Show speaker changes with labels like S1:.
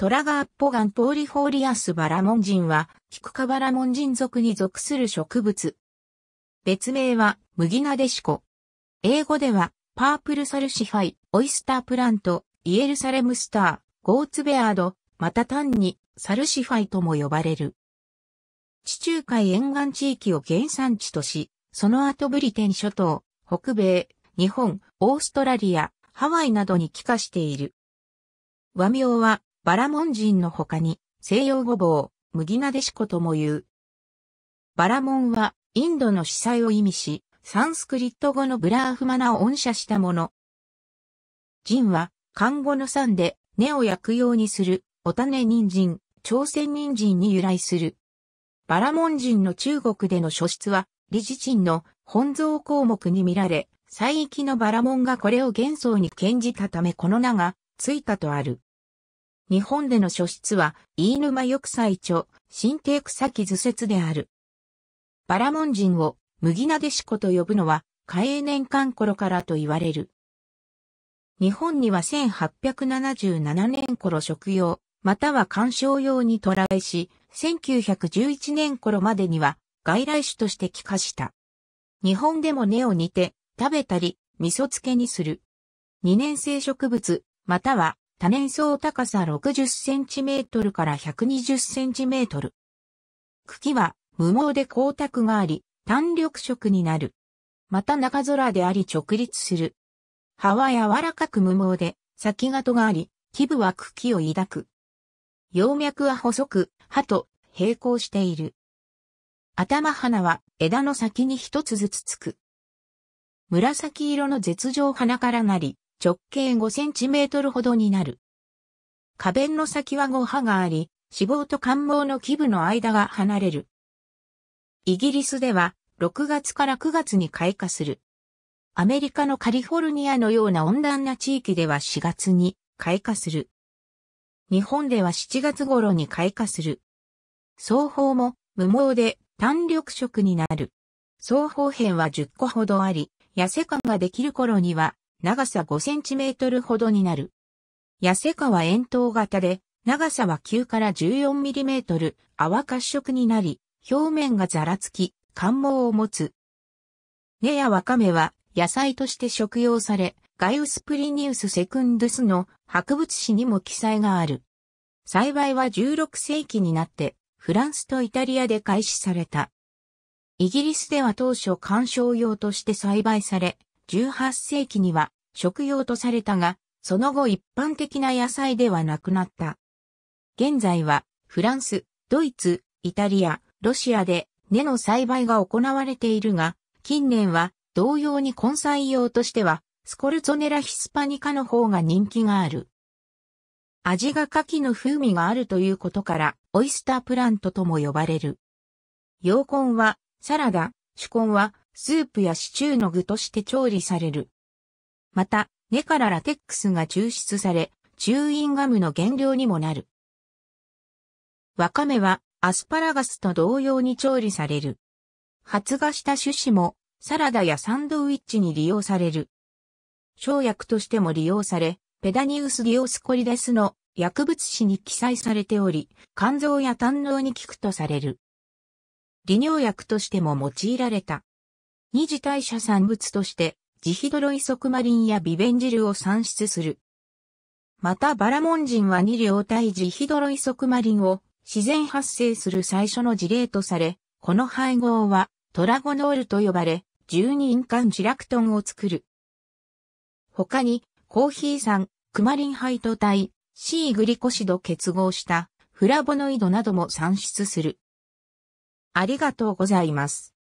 S1: トラガーポガンポーリフォーリアスバラモン人は、キクカバラモン人属に属する植物。別名は、麦ナデシコ。英語では、パープルサルシファイ、オイスタープラント、イエルサレムスター、ゴーツベアード、また単に、サルシファイとも呼ばれる。地中海沿岸地域を原産地とし、その後ブリテン諸島、北米、日本、オーストラリア、ハワイなどに帰化している。和名はバラモン人の他に、西洋ごぼう、麦なでしことも言う。バラモンは、インドの司祭を意味し、サンスクリット語のブラーフマナを音写したもの。人は、漢語の産で、根を焼くようにする、お種人参、朝鮮人参に由来する。バラモン人の中国での書出は、理事人の本草項目に見られ、西域のバラモンがこれを元宗に献じたためこの名がついたとある。日本での書出は、飯沼翼最著、新帝草木図説である。バラモン人を、麦なでしこと呼ぶのは、開年間頃からと言われる。日本には1877年頃食用、または観賞用に捉えし、1911年頃までには外来種として帰化した。日本でも根を煮て、食べたり、味噌漬けにする。二年生植物、または多年草高さ60センチメートルから120センチメートル。茎は無毛で光沢があり、単緑色になる。また中空であり直立する。葉は柔らかく無毛で、先がとがあり、基部は茎を抱く。葉脈は細く、葉と並行している。頭花は枝の先に一つずつつく。紫色の絶上花からなり、直径5センチメートルほどになる。花弁の先は5刃があり、脂肪と肝冒の基部の間が離れる。イギリスでは6月から9月に開花する。アメリカのカリフォルニアのような温暖な地域では4月に開花する。日本では7月頃に開花する。双方も無毛で単緑色になる。双方辺は10個ほどあり、痩せ感ができる頃には長さ5センチメートルほどになる。痩せ川円筒型で、長さは9から14ミリメートル、泡褐色になり、表面がざらつき、感毛を持つ。根やわかめは野菜として食用され、ガイウスプリニウスセクンドゥスの博物誌にも記載がある。栽培は16世紀になってフランスとイタリアで開始された。イギリスでは当初観賞用として栽培され、18世紀には食用とされたが、その後一般的な野菜ではなくなった。現在はフランス、ドイツ、イタリア、ロシアで根の栽培が行われているが、近年は同様に根菜用としてはスコルゾネラヒスパニカの方が人気がある。味が牡蠣の風味があるということからオイスタープラントとも呼ばれる。洋根はサラダ、主根はスープやシチューの具として調理される。また、根からラテックスが抽出され、チューインガムの原料にもなる。わかめはアスパラガスと同様に調理される。発芽した種子もサラダやサンドウィッチに利用される。生薬としても利用され、ペダニウス・ディオスコリデスの薬物誌に記載されており、肝臓や胆嚢に効くとされる。利尿薬としても用いられた。二次代謝産物として、ジヒドロイソクマリンやビベンジルを産出する。またバラモン人は二両対ジヒドロイソクマリンを自然発生する最初の事例とされ、この配合はトラゴノールと呼ばれ、12印間ジラクトンを作る。他に、コーヒー酸、クマリンハイト体、C グリコシド結合したフラボノイドなども産出する。ありがとうございます。